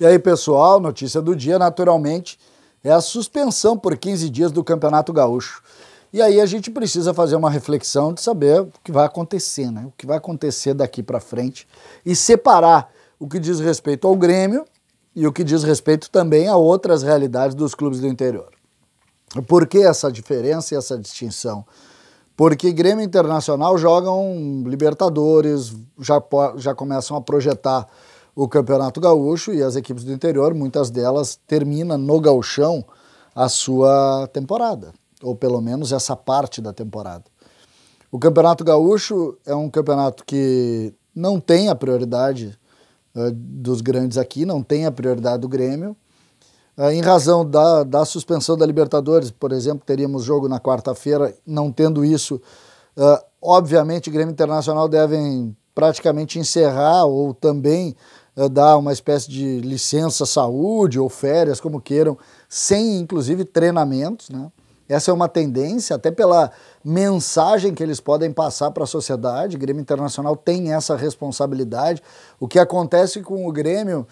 E aí, pessoal, notícia do dia, naturalmente, é a suspensão por 15 dias do Campeonato Gaúcho. E aí a gente precisa fazer uma reflexão de saber o que vai acontecer, né? O que vai acontecer daqui para frente e separar o que diz respeito ao Grêmio e o que diz respeito também a outras realidades dos clubes do interior. Por que essa diferença e essa distinção? Porque Grêmio Internacional jogam Libertadores, já, já começam a projetar o Campeonato Gaúcho e as equipes do interior, muitas delas termina no gauchão a sua temporada, ou pelo menos essa parte da temporada. O Campeonato Gaúcho é um campeonato que não tem a prioridade uh, dos grandes aqui, não tem a prioridade do Grêmio. Uh, em razão da, da suspensão da Libertadores, por exemplo, teríamos jogo na quarta-feira, não tendo isso, uh, obviamente Grêmio Internacional devem praticamente encerrar ou também eh, dar uma espécie de licença saúde ou férias, como queiram, sem inclusive treinamentos, né? Essa é uma tendência, até pela mensagem que eles podem passar para a sociedade. O Grêmio Internacional tem essa responsabilidade. O que acontece com o Grêmio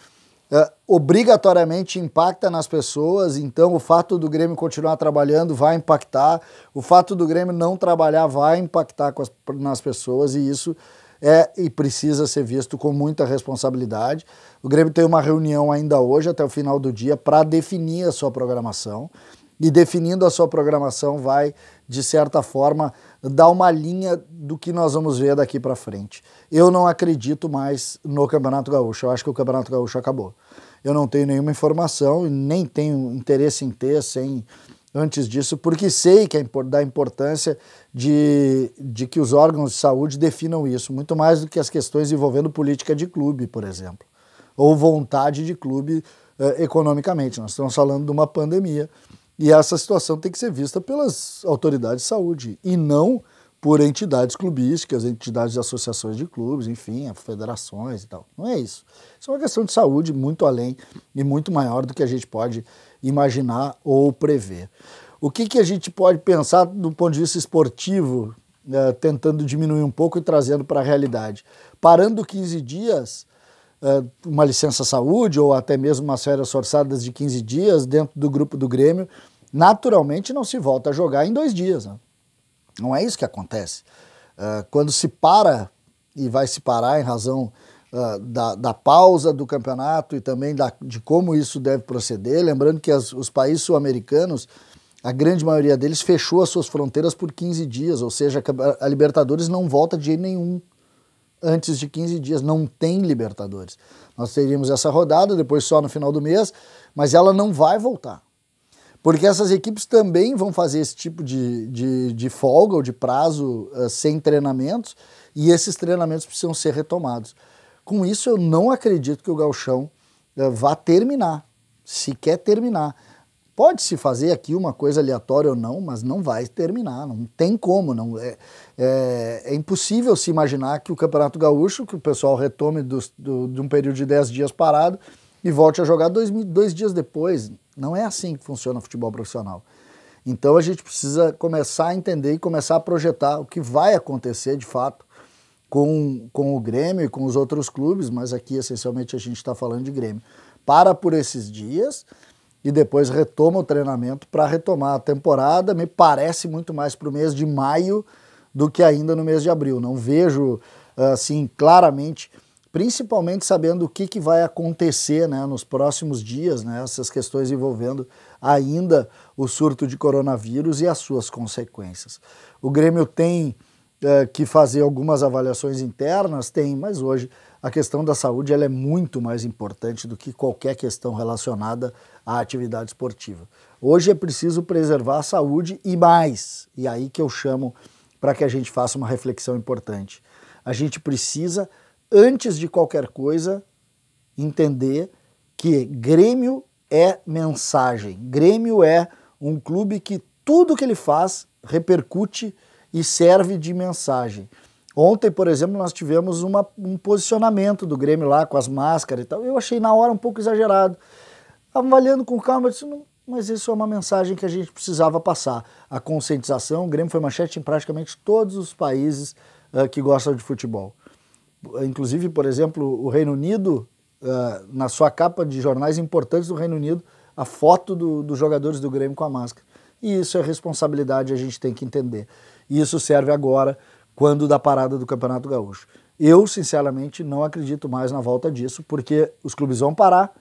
é, obrigatoriamente impacta nas pessoas, então o fato do Grêmio continuar trabalhando vai impactar, o fato do Grêmio não trabalhar vai impactar as, nas pessoas, e isso é e precisa ser visto com muita responsabilidade. O Grêmio tem uma reunião ainda hoje, até o final do dia, para definir a sua programação. E definindo a sua programação, vai, de certa forma, dar uma linha do que nós vamos ver daqui para frente. Eu não acredito mais no Campeonato Gaúcho. Eu acho que o Campeonato Gaúcho acabou. Eu não tenho nenhuma informação e nem tenho interesse em ter, sem antes disso, porque sei que é da importância de, de que os órgãos de saúde definam isso, muito mais do que as questões envolvendo política de clube, por exemplo, ou vontade de clube eh, economicamente. Nós estamos falando de uma pandemia e essa situação tem que ser vista pelas autoridades de saúde e não por entidades clubísticas, entidades de associações de clubes, enfim, federações e tal. Não é isso. Isso é uma questão de saúde muito além e muito maior do que a gente pode imaginar ou prever. O que, que a gente pode pensar do ponto de vista esportivo, né, tentando diminuir um pouco e trazendo para a realidade? Parando 15 dias, eh, uma licença saúde ou até mesmo umas férias forçadas de 15 dias dentro do grupo do Grêmio, naturalmente não se volta a jogar em dois dias. Né? Não é isso que acontece. Uh, quando se para, e vai se parar em razão uh, da, da, pausa do campeonato e também da, de como isso deve proceder, lembrando que as, os países sul-americanos, a grande maioria deles fechou as suas fronteiras por 15 dias, ou seja, a Libertadores não volta de jeito nenhum antes de 15 dias, não tem Libertadores. Nós teríamos essa rodada, depois só no final do mês, mas ela não vai voltar. Porque essas equipes também vão fazer esse tipo de, de, de folga ou de prazo uh, sem treinamentos e esses treinamentos precisam ser retomados. Com isso, eu não acredito que o galchão uh, vá terminar, sequer terminar. Pode-se fazer aqui uma coisa aleatória ou não, mas não vai terminar, não tem como. Não, é, é, é impossível se imaginar que o Campeonato Gaúcho, que o pessoal retome dos, do, de um período de 10 dias parado e volte a jogar dois, dois dias depois. Não é assim que funciona o futebol profissional. Então a gente precisa começar a entender e começar a projetar o que vai acontecer de fato com, com o Grêmio e com os outros clubes, mas aqui essencialmente a gente está falando de Grêmio. Para por esses dias e depois retoma o treinamento para retomar a temporada. Me parece muito mais para o mês de maio do que ainda no mês de abril. Não vejo assim claramente principalmente sabendo o que, que vai acontecer né, nos próximos dias, né, essas questões envolvendo ainda o surto de coronavírus e as suas consequências. O Grêmio tem é, que fazer algumas avaliações internas, tem, mas hoje a questão da saúde ela é muito mais importante do que qualquer questão relacionada à atividade esportiva. Hoje é preciso preservar a saúde e mais, e aí que eu chamo para que a gente faça uma reflexão importante. A gente precisa antes de qualquer coisa, entender que Grêmio é mensagem. Grêmio é um clube que tudo que ele faz repercute e serve de mensagem. Ontem, por exemplo, nós tivemos uma, um posicionamento do Grêmio lá com as máscaras e tal. Eu achei na hora um pouco exagerado. Avaliando com calma, eu disse, não, mas isso é uma mensagem que a gente precisava passar. A conscientização, o Grêmio foi manchete em praticamente todos os países uh, que gostam de futebol. Inclusive, por exemplo, o Reino Unido, uh, na sua capa de jornais importantes do Reino Unido, a foto do, dos jogadores do Grêmio com a máscara. E isso é responsabilidade, a gente tem que entender. E isso serve agora, quando da parada do Campeonato Gaúcho. Eu, sinceramente, não acredito mais na volta disso, porque os clubes vão parar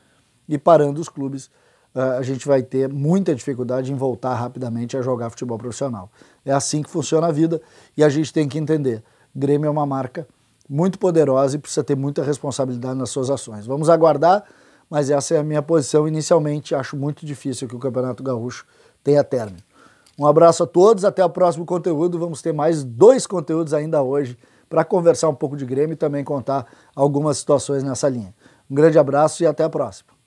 e parando os clubes, uh, a gente vai ter muita dificuldade em voltar rapidamente a jogar futebol profissional. É assim que funciona a vida e a gente tem que entender. Grêmio é uma marca muito poderosa e precisa ter muita responsabilidade nas suas ações. Vamos aguardar, mas essa é a minha posição inicialmente. Acho muito difícil que o Campeonato Gaúcho tenha término. Um abraço a todos, até o próximo conteúdo. Vamos ter mais dois conteúdos ainda hoje para conversar um pouco de Grêmio e também contar algumas situações nessa linha. Um grande abraço e até a próxima.